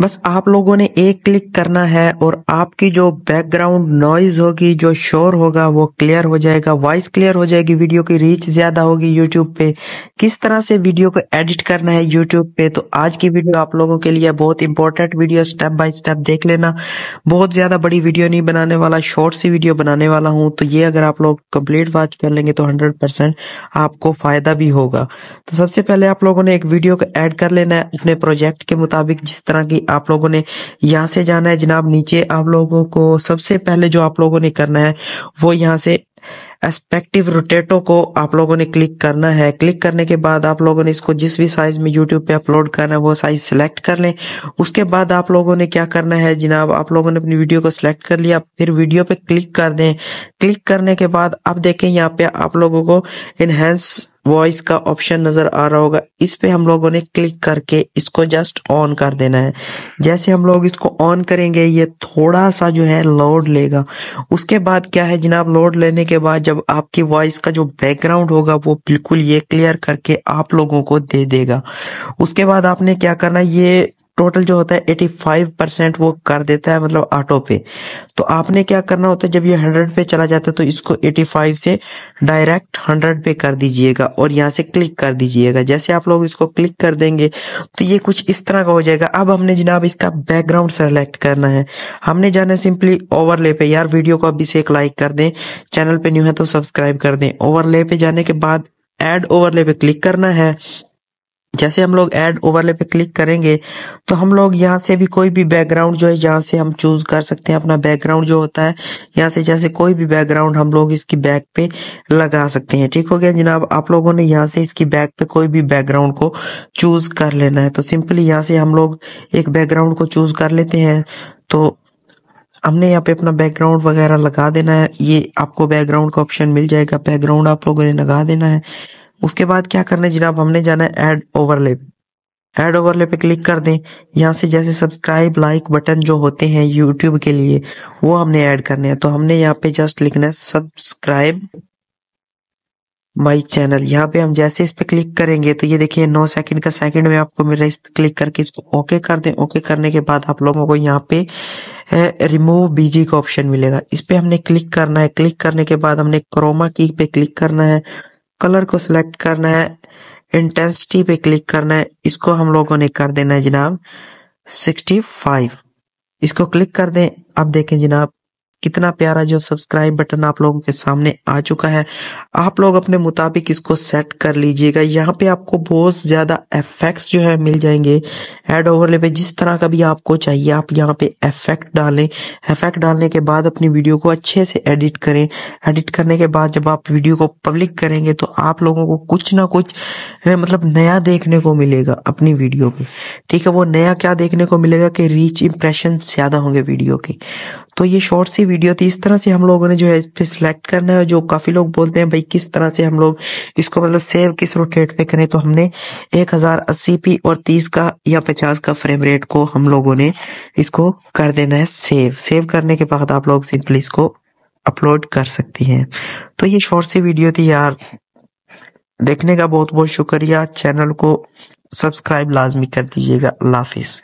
बस आप लोगों ने एक क्लिक करना है और आपकी जो बैकग्राउंड नॉइज होगी जो शोर होगा वो क्लियर हो जाएगा वॉइस क्लियर हो जाएगी वीडियो की रीच ज्यादा होगी यूट्यूब पे किस तरह से वीडियो को एडिट करना है यूट्यूब पे तो आज की वीडियो आप लोगों के लिए बहुत important video step by step देख लेना बहुत ज्यादा बड़ी वीडियो नहीं बनाने वाला शॉर्ट सी वीडियो बनाने वाला हूँ तो ये अगर आप लोग कम्प्लीट वॉच कर लेंगे तो हंड्रेड आपको फायदा भी होगा तो सबसे पहले आप लोगों ने एक वीडियो को एड कर लेना है अपने प्रोजेक्ट के मुताबिक जिस तरह की आप लोगों ने यहाँ से जाना है जनाब नीचे आप लोगों को सबसे पहले जो आप लोगों ने करना है वो यहाँ से एस्पेक्टिव रोटेटो को आप लोगों ने क्लिक करना है क्लिक करने के बाद आप लोगों ने इसको जिस भी साइज में यूट्यूब पे अपलोड करना है वो साइज सेलेक्ट कर लें उसके बाद आप लोगों ने क्या करना है जनाब आप लोगों ने अपनी वीडियो को सिलेक्ट कर लिया फिर वीडियो पे क्लिक कर दें क्लिक करने के बाद अब देखें यहाँ पे आप लोगों को इनहेंस वॉइस का ऑप्शन नजर आ रहा होगा इस पे हम लोगों ने क्लिक करके इसको जस्ट ऑन कर देना है जैसे हम लोग इसको ऑन करेंगे ये थोड़ा सा जो है लोड लेगा उसके बाद क्या है जनाब लोड लेने के बाद जब आपकी वॉइस का जो बैकग्राउंड होगा वो बिल्कुल ये क्लियर करके आप लोगों को दे देगा उसके बाद आपने क्या करना ये टोटल जो होता है एटी फाइव परसेंट वो कर देता है मतलब ऑटो पे तो आपने क्या करना होता है जब ये हंड्रेड पे चला जाता है तो इसको एटी फाइव से डायरेक्ट हंड्रेड पे कर दीजिएगा और यहाँ से क्लिक कर दीजिएगा जैसे आप लोग इसको क्लिक कर देंगे तो ये कुछ इस तरह का हो जाएगा अब हमने जनाब इसका बैकग्राउंड सेलेक्ट करना है हमने जाना सिंपली ओवरले पे यार वीडियो को अभी से एक लाइक कर दें चैनल पे न्यू है तो सब्सक्राइब कर दें ओवरले पे जाने के बाद एड ओवरले पे क्लिक करना है जैसे हम लोग ऐड ओवरले पे क्लिक करेंगे तो हम लोग यहाँ से भी कोई भी बैकग्राउंड जो है यहाँ से हम चूज कर सकते हैं अपना बैकग्राउंड जो होता है यहाँ से जैसे कोई भी बैकग्राउंड हम लोग इसकी बैक पे लगा सकते हैं ठीक हो गया जनाब आप लोगों ने यहाँ से इसकी बैक पे कोई भी बैकग्राउंड को चूज कर लेना है तो सिंपली यहाँ से हम लोग एक बैकग्राउंड को चूज कर लेते हैं तो हमने यहाँ पे अपना बैकग्राउंड वगैरह लगा देना है ये आपको बैकग्राउंड का ऑप्शन मिल जाएगा बैकग्राउंड आप लोगों ने लगा देना है उसके बाद क्या करना है जनाब हमने जाना है एड ओवरले एड ओवरले पे क्लिक कर दें यहाँ से जैसे सब्सक्राइब लाइक बटन जो होते हैं यूट्यूब के लिए वो हमने ऐड करने हैं तो हमने यहाँ पे जस्ट लिखना है सब्सक्राइब माई चैनल यहाँ पे हम जैसे इस पे क्लिक करेंगे तो ये देखिए नौ सेकंड का सेकंड में आपको मेरा इस पे क्लिक करके इसको ओके कर दें ओके करने के बाद आप लोगों को यहाँ पे रिमूव बीजी का ऑप्शन मिलेगा इस पे हमने क्लिक करना है क्लिक करने के बाद हमने क्रोमा की पे क्लिक करना है कलर को सिलेक्ट करना है इंटेंसिटी पे क्लिक करना है इसको हम लोगों ने कर देना है जनाब 65 इसको क्लिक कर दें अब देखें जनाब कितना प्यारा जो सब्सक्राइब बटन आप लोगों के सामने आ चुका है आप लोग अपने मुताबिक इसको सेट कर लीजिएगा यहाँ पे आपको बहुत ज़्यादा इफेक्ट्स जो है मिल जाएंगे एड ओवरले पे जिस तरह का भी आपको चाहिए आप यहाँ पे इफेक्ट डालें इफेक्ट डालने के बाद अपनी वीडियो को अच्छे से एडिट करें एडिट करने के बाद जब आप वीडियो को पब्लिक करेंगे तो आप लोगों को कुछ ना कुछ मतलब नया देखने को मिलेगा अपनी वीडियो पे ठीक है वो नया क्या देखने को मिलेगा कि रीच इंप्रेशन ज़्यादा होंगे वीडियो के तो ये शॉर्ट सी वीडियो थी इस तरह से हम लोगों ने जो है इस पर सिलेक्ट करना है जो काफ़ी लोग बोलते हैं भाई किस तरह से हम लोग इसको मतलब सेव किस रोकेट पे करें तो हमने एक हज़ार अस्सी पी और तीस का या पचास का फ्रेम रेट को हम लोगों ने इसको कर देना है सेव सेव करने के बाद आप लोग सिंपली इसको अपलोड कर सकती हैं तो ये शॉर्ट सी वीडियो थी यार देखने का बहुत बहुत शुक्रिया चैनल को सब्सक्राइब लाजमी कर दीजिएगा अल्लाह हाफिज़